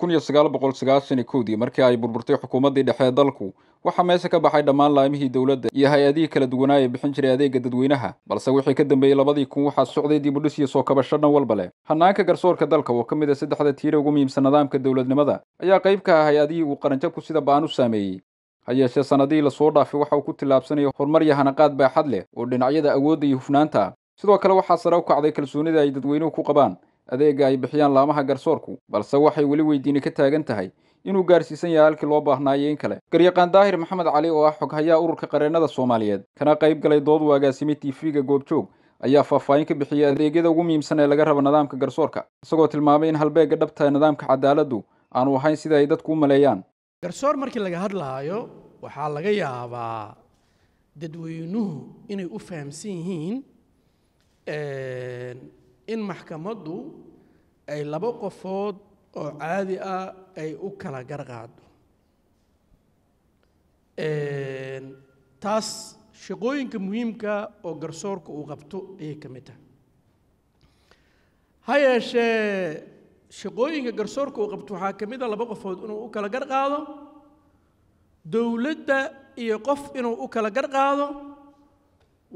kii markii ay burburtay xukuumaddii dhexe dalku waxaa meesha ka baxay dhammaan laamihii dowladda iyo hay-adihii kala duwanaa ee bixin jiray adeega dadweynaha balse wixii ka dambeeyey labadii kun waxaa socday dib dibudhis iyo soo kabasho dhan walba leh hannaanka garsoorka dalka oo ka mid a ah saddexda tiira ugu muhiimsan nidaamka dowladnimada ayaa qayb ka ah hay-adihii uu qaranjabku sida ba'an u saameeyey ha yeeshee sannadihii lasoo dhaafay waxa uu ku tillaabsanaya horumar iyo hanaqaad baaxad leh oo dhinacyada awoodda iyo hufnaanta sidoo kale waxaa sare u kacday kalsoonida ay dadweynuhu ku qabaan adeega ay bixiyaan laamaha garsoorku balse waxay weli weydiini ka taagan tahay inuu gaarsiisan yahay halkii loo baahnaayo in kale garyaqaan daahir maxamed cali oo ah xoghayaa ururka qareennada soomaaliyeed kana qayb galay dood u agaasimay tiifiga goobjoog ayaa faahfaahin ka bixiyey adeegyada ugu muhiimsan ee laga rabo nidaamka garsoorka isagoo tilmaamay in halbeegga dhabtae nidaamka cadaaladdu aanu ahayn sida ay dadku u maleeyaan garsoor markii laga hadlaayo waxaa laga yaabaa dadweynuhu inay u fahamsan yihiin in maxkamaddu ay labo qofood oo caadi ah ay u kala garqaado taas shaqooyinka muhiimka oo garsoorka uu qabto ayay ka mid tahay ha yeeshee shaqooyinka garsoorka uu qabto waxaa ka mid a ah laba qofood inuu u kala garqaado dowladda iyo qof inuu u kala garqaado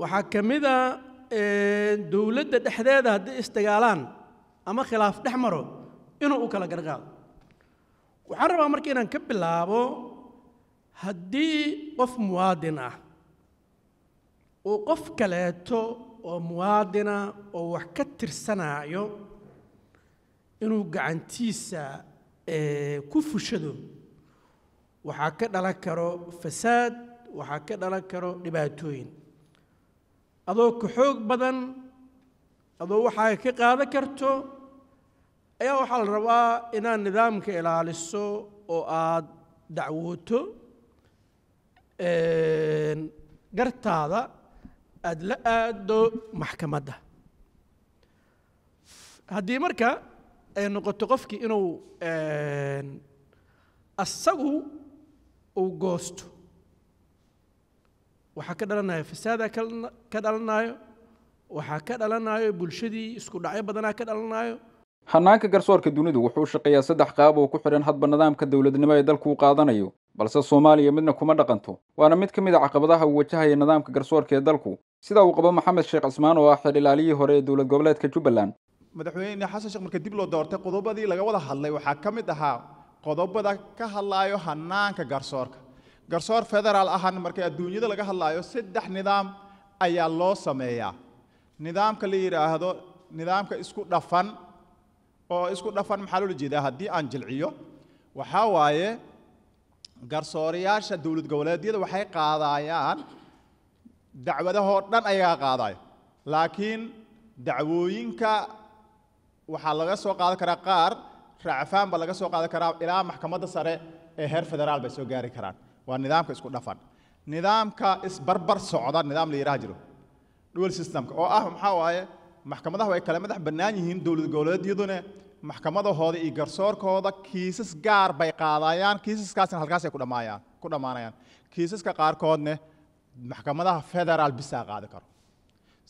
waxaa ka mid a ah dowladda dhexdeeda haddii isdagaalaan ama khilaaf dhex maro inuu u kala garqaado waxaan rabaa marka inaan ka bilaabo haddii qof muwaadin ah uu qof kaleeto oo muwaadina ah oo wax ka tirsanaayo inuu gacantiisa ku fushado waxaa ka dhalan karo fasaad waxaa ka dhalan karo dhibaatooyin adoo ku xoog badan adoo waxaa ka qaado karto ayaa waxaa la rabaa inaad nidaamka ilaaliso oo aad dacwooto gartaada aad la aado maxkamadda haddii marka ay noqoto qofkii inuu asagu uu goosto waxaa ka dhalanaya fasaadaa ka dhalanaayo waxaa ka dhalanaayo bulshadii isku dhacyo badanaa ka dhalanaayo hannaanka garsoorka dunidu wuxuu shaqeeyaa saddex qaab oo ku xidhan hadba nidaamka dowladnimo ee dalku u qaadanayo balse soomaaliya midna kuma dhaqanto waana mid ka mid a ah caqabadaha uu wajahaya nidaamka garsoorka ee dalku sida uu qabo maxamed sheekh cismaan oo ah xil ilaaliyihii hore ee dowlad goboleedka jubbaland madaxweyne xasan sheekh marka dib loo doortay qodobadii laga wada hadlay waxaa ka mid ahaa qodobada ka hadlaayo hannaanka garsoorka garsoor federaal ahan markay adduunyada laga hadlaayo saddex nidaam ayaa loo sameeyaa nidaamka la yidhaahdo nidaamka isku dhafan oo isku dhafan maxaa loola jeedaa haddii aan jilciyo waxaa waaye garsoorayaasha dowlad goboleedyada waxay qaadayaan dacwadahoo dhan ayagaa qaadaya laakiin dacwooyinka waxaa laga soo qaadan karaa qaar racfaan baa laga soo qaadan karaa ilaa maxkamadda sare ee heer federaal bay soo gaari karaan waa nidaamka isku dhafan nidaamka isbarbar socda nidaam la yidhaha jiro dual systemka oo ah maxaa waaye maxkamadaha ay kale madax bannaan yihiin dowlad goboleedyaduna maxkamadahooda iyo garsoorkooda kiisas gaar bay qaadayaan kiisaskaasna halkaasay kudhamaayaan ku dhammaanayaan kiisaska qaarkoodne maxkamadaha federaal bisaa qaadi karo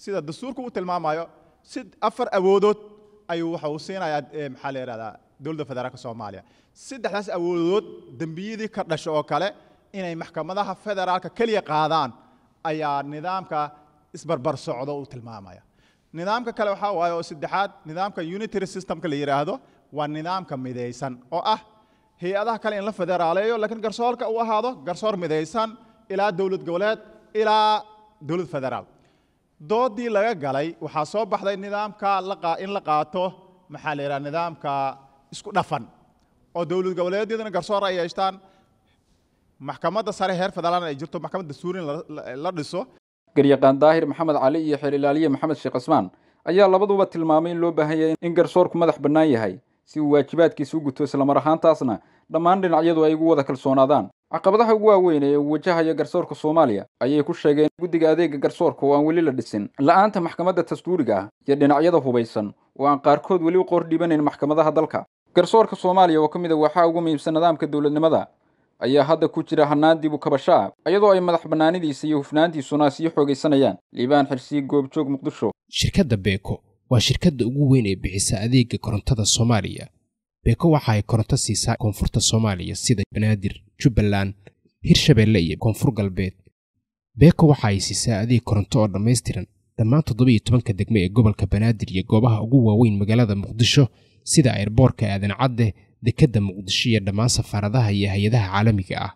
sida dastuurku u tilmaamayo si afar awoodood ayuu waxa uu siinayaa maxaa la yidhahdaa dowladda federaalka soomaaliya saddexdaas awoodood dembiyadii ka dhasho oo kale inay maxkamadaha federaalka keliya qaadaan ayaa nidaamka isbarbar socdo uu tilmaamaya nidaamka kale waxaa waaye oo saddexaad nidaamka unitary systemka la yidhaahdo waa nidaamka midaysan oo ah hay-adaha kale in la federaaleeyo laakiin garsoorka uu ahaado garsoor midaysan ilaa dowlad goboleed ilaa dowlad federaal doodii laga galay waxaa soo baxday nidaamka in la qaato maxaa la yidhaha nidaamka isku dhafan oo dowlad goboleedyaduna garsoor ay yeeshtaan maxkamadda sare heer federaalna ay jirto maxkamadda suuriin la dhiso garyaqaan daahir maxamed cali iyo ilaaliye maxamed sheekh cismaan ayaa labaduba tilmaamay in loo baahan baahanyay in garsoorku madax bannaan yahay si uu waajibaadkiisi u guto islamar ahaantaasna dhammaan dhinacyadu ay ugu wada kalsoonaadaan caqabadaha ugu waaweyn ee uu wajahaya garsoorka soomaaliya ayay ku sheegeen guddiga adeega garsoorka oo aan weli la dhisin la'aanta maxkamadda dastuuriga ah iyo dhinacyada hubaysan oo aan qaarkood weli u qoor dhibanayn maxkamadaha dalka garsoorka soomaaliya oo ka mid a ah waxaa ugu muhiimsan nidaamka dowladnimada ayaa hadda ku jira hanaan dib u kabashaa iyadoo ay madax bannaanidiisa iyo hufnaantiisuna sii xoogaysanayaan liibaan xirsii goobjoog muqdisho shirkadda beeko waa shirkadda ugu weyn ee bixisa adeega korontada soomaaliya beeko waxa ay koronto siisaa koonfurta soomaaliya sida banaadir jubbaland hirshabeelle iyo koonfur galbeed beeko waxa ay siisaa adeeg koronto oo dhammaystiran dhammaan toddobiiyo tobanka degmo ee gobolka banaadir iyo goobaha ugu waaweyn magaalada muqdisho sida eerboorka aadan cadde dekedda muqdisho iyo dhammaan safaaradaha iyo hay-adaha caalamiga ah